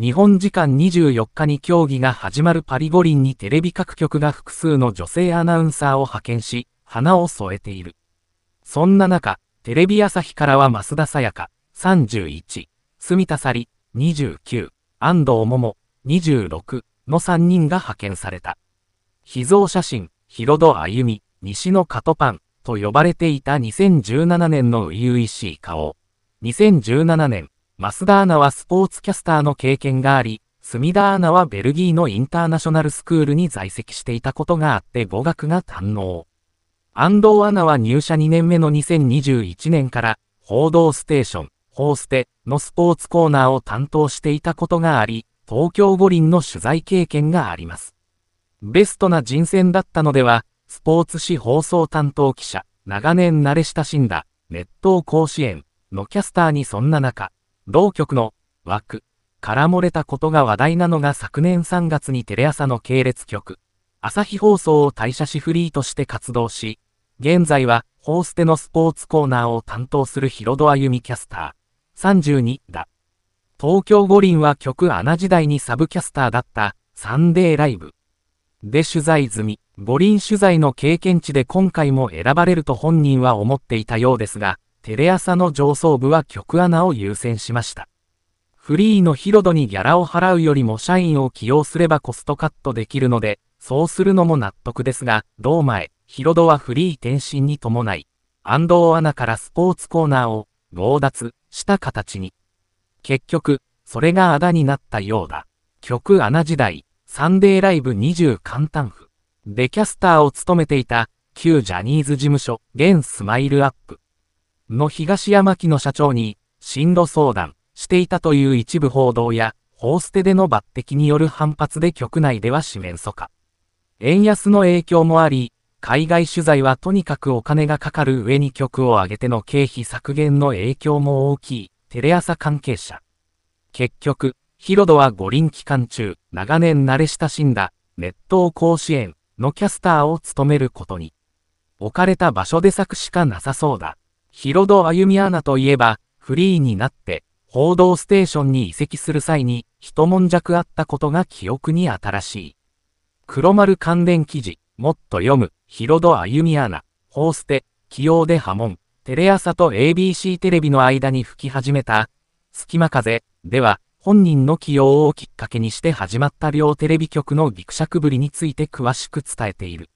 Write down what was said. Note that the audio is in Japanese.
日本時間24日に競技が始まるパリ五輪にテレビ各局が複数の女性アナウンサーを派遣し、花を添えている。そんな中、テレビ朝日からは増田さやか、31、住田さり、29、安藤桃、26の3人が派遣された。秘蔵写真、広戸ゆみ、西のカトパンと呼ばれていた2017年の初々しい顔。2017年、増田アナはスポーツキャスターの経験があり、隅田アナはベルギーのインターナショナルスクールに在籍していたことがあって語学が堪能。安藤アナは入社2年目の2021年から、報道ステーション、ホーステのスポーツコーナーを担当していたことがあり、東京五輪の取材経験があります。ベストな人選だったのでは、スポーツ紙放送担当記者、長年慣れ親しんだ、熱湯甲子園のキャスターにそんな中、同局の枠から漏れたことが話題なのが昨年3月にテレ朝の系列局、朝日放送を退社しフリーとして活動し、現在はホーステのスポーツコーナーを担当するヒロドアユミキャスター32だ。東京五輪は局アナ時代にサブキャスターだったサンデーライブで取材済み、五輪取材の経験値で今回も選ばれると本人は思っていたようですが、テレ朝の上層部は曲アナを優先しました。フリーのヒロドにギャラを払うよりも社員を起用すればコストカットできるので、そうするのも納得ですが、う前、ヒロドはフリー転身に伴い、安藤アナからスポーツコーナーを強奪した形に。結局、それがあだになったようだ。曲アナ時代、サンデーライブ20簡単譜。でキャスターを務めていた、旧ジャニーズ事務所、現スマイルアップ。の東山木の社長に、進路相談していたという一部報道や、ー捨てでの抜擢による反発で局内では四面楚歌。円安の影響もあり、海外取材はとにかくお金がかかる上に局を挙げての経費削減の影響も大きい、テレ朝関係者。結局、ヒロドは五輪期間中、長年慣れ親しんだ、熱湯甲子園のキャスターを務めることに。置かれた場所で作しかなさそうだ。ヒロド・アユミアナといえば、フリーになって、報道ステーションに移籍する際に、一悶着あったことが記憶に新しい。黒丸関連記事、もっと読む、ヒロド・アユミアナ、ホーステ、起用で波紋、テレ朝と ABC テレビの間に吹き始めた、隙間風、では、本人の起用をきっかけにして始まった両テレビ局のギクシャクぶりについて詳しく伝えている。